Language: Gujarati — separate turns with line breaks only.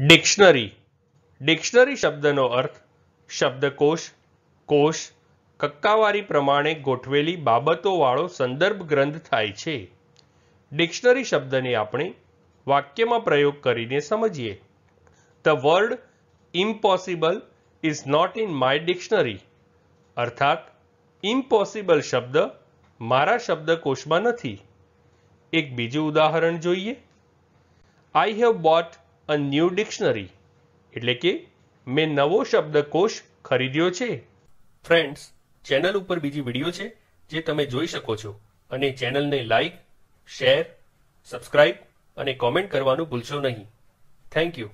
ડિક્શનરી ડિક્શનરી શબ્દનો અર્થ શબ્દકોશ કોશ કક્કાવારી પ્રમાણે ગોઠવેલી બાબતોવાળો સંદર્ભ ગ્રંથ થાય છે ડિક્શનરી શબ્દને આપણે વાક્યમાં પ્રયોગ કરીને સમજીએ the word impossible is not in my dictionary અર્થાત ઇમ્પોસિબલ શબ્દ મારા શબ્દકોશમાં નથી એક બીજું ઉદાહરણ જોઈએ I have bought a new dictionary એટલે કે મેં નવો શબ્દકોશ ખરીદ્યો છે ફ્રેન્ડ્સ ચેનલ ઉપર બીજી વિડીયો છે જે તમે જોઈ શકો છો અને ચેનલને લાઈક શેર સબસ્ક્રાઈબ અને કોમેન્ટ કરવાનું ભૂલશો નહીં થેન્ક યુ